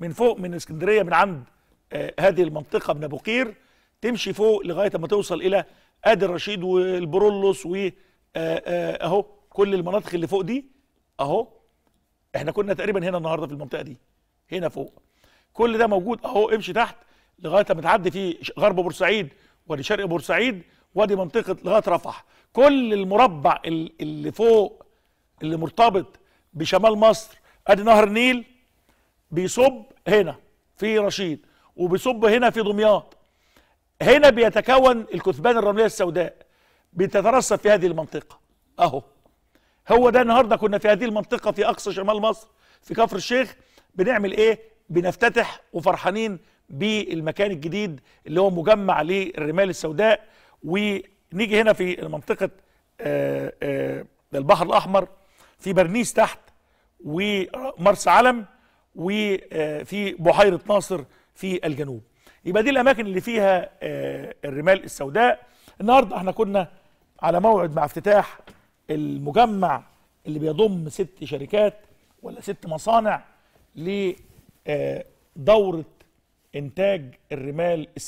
من فوق من اسكندريه من عند آه، هذه المنطقه من ابو قير تمشي فوق لغايه ما توصل الى ادي الرشيد والبرولوس واهو آه، آه، كل المناطق اللي فوق دي اهو احنا كنا تقريبا هنا النهارده في المنطقه دي هنا فوق كل ده موجود اهو امشي تحت لغايه ما تعدي في غرب بورسعيد وادي شرق بورسعيد وادي منطقه لغايه رفح كل المربع اللي فوق اللي مرتبط بشمال مصر ادي نهر النيل بيصب هنا في رشيد وبيصب هنا في دمياط هنا بيتكون الكثبان الرمليه السوداء بتترسب في هذه المنطقه اهو هو ده النهارده كنا في هذه المنطقه في اقصى شمال مصر في كفر الشيخ بنعمل ايه بنفتتح وفرحانين بالمكان الجديد اللي هو مجمع للرمال السوداء ونيجي هنا في منطقه آآ آه، آآ آه، البحر الاحمر في برنيس تحت ومرسى علم وفي بحيرة ناصر في الجنوب يبقى دي الأماكن اللي فيها آه، الرمال السوداء النهاردة احنا كنا على موعد مع افتتاح المجمع اللي بيضم ست شركات ولا ست مصانع لدورة آه، إنتاج الرمال السوداء